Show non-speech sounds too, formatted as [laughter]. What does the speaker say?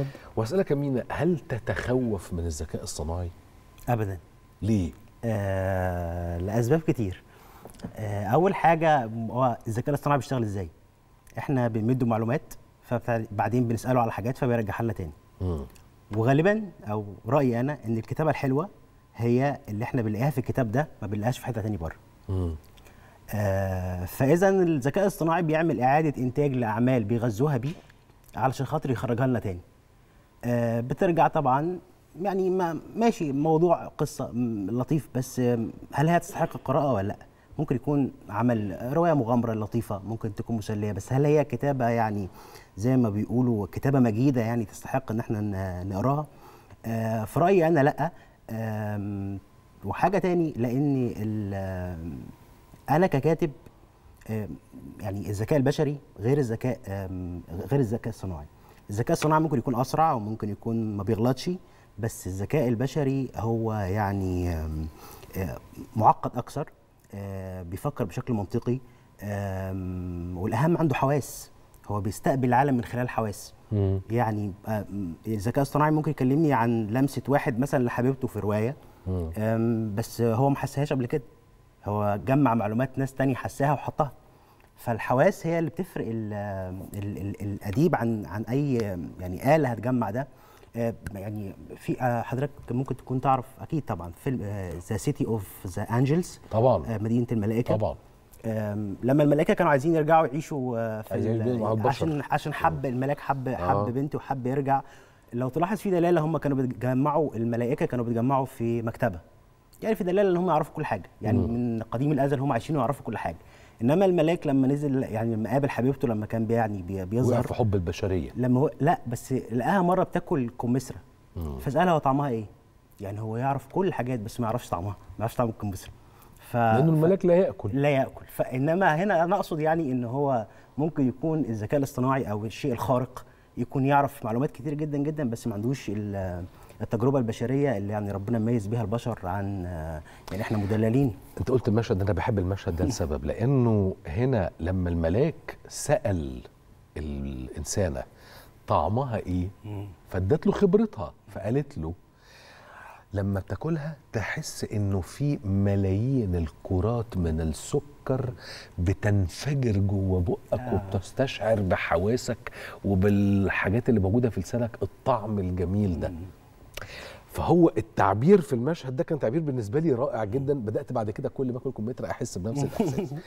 اتفضل واسالك امينه هل تتخوف من الذكاء الصناعي؟ ابدا ليه؟ آه لاسباب كتير آه اول حاجه هو الذكاء الاصطناعي بيشتغل ازاي؟ احنا بنمده معلومات فبعدين بنساله على حاجات فبيرجعها لنا تاني م. وغالبا او رايي انا ان الكتابه الحلوه هي اللي احنا بنلاقيها في الكتاب ده ما بنلاقيهاش في حته تاني بره آه فاذا الذكاء الاصطناعي بيعمل اعاده انتاج لاعمال بيغذوها بيه علشان خاطر يخرجها لنا تاني آه، بترجع طبعا يعني ما ماشي موضوع قصه لطيف بس هل هي تستحق القراءه ولا لا ممكن يكون عمل آه، روايه مغامره لطيفه ممكن تكون مسليه بس هل هي كتابه يعني زي ما بيقولوا كتابه مجيده يعني تستحق ان احنا نقراها آه، في رايي انا لا وحاجه تاني لان انا ككاتب يعني الذكاء البشري غير الذكاء غير الذكاء الصناعي الذكاء الصناعي ممكن يكون اسرع وممكن يكون ما بيغلطش بس الذكاء البشري هو يعني آه، معقد اكثر آه، بيفكر بشكل منطقي والاهم عنده حواس هو بيستقبل العالم من خلال حواس يعني آه، الذكاء الاصطناعي ممكن يكلمني عن لمسه واحد مثلا لحبيبته في روايه بس هو ما حسهاش قبل كده هو جمع معلومات ناس تاني حساها وحطها فالحواس هي اللي بتفرق ال ال الـ الاديب عن عن اي يعني اله هتجمع ده آه، يعني في آه، حضرتك ممكن تكون تعرف اكيد طبعا فيلم ذا سيتي اوف ذا انجلز طبعا آه، مدينه الملائكه طبعا لما الملائكه كانوا عايزين يرجعوا يعيشوا في عشان عشان حب الملاك حب آه. حب بنته وحب يرجع لو تلاحظ في دلاله هم كانوا بيتجمعوا الملائكه كانوا بيتجمعوا في مكتبه يعني في دلاله ان هم يعرفوا كل حاجه يعني م. من قديم الازل هم عايشين ويعرفوا كل حاجه انما الملاك لما نزل يعني لما قابل حبيبته لما كان بيعني بيظهر في حب البشريه لما هو لا بس لقاها مره بتاكل كمثرى فسالها هو طعمها ايه يعني هو يعرف كل الحاجات بس ما يعرفش طعمها ما يعرفش طعم الكمثرى ف... لانه الملاك لا ياكل لا ياكل فانما هنا انا اقصد يعني ان هو ممكن يكون الذكاء الاصطناعي او الشيء الخارق يكون يعرف معلومات كتير جدا جدا بس ما عندوش التجربه البشريه اللي يعني ربنا ميز بيها البشر عن آه، يعني احنا مدللين انت قلت المشهد انا بحب المشهد ده لسبب لانه هنا لما الملاك سال الانسانه طعمها ايه فادت له خبرتها فقالت له لما بتاكلها تحس انه في ملايين الكرات من السكر بتنفجر جوه بقك آه. وبتستشعر بحواسك وبالحاجات اللي موجوده في لسانك الطعم الجميل ده فهو التعبير في المشهد ده كان تعبير بالنسبه لي رائع جدا بدات بعد كده كل ما اكل كمثرى احس بنفس الاحساس [laughs]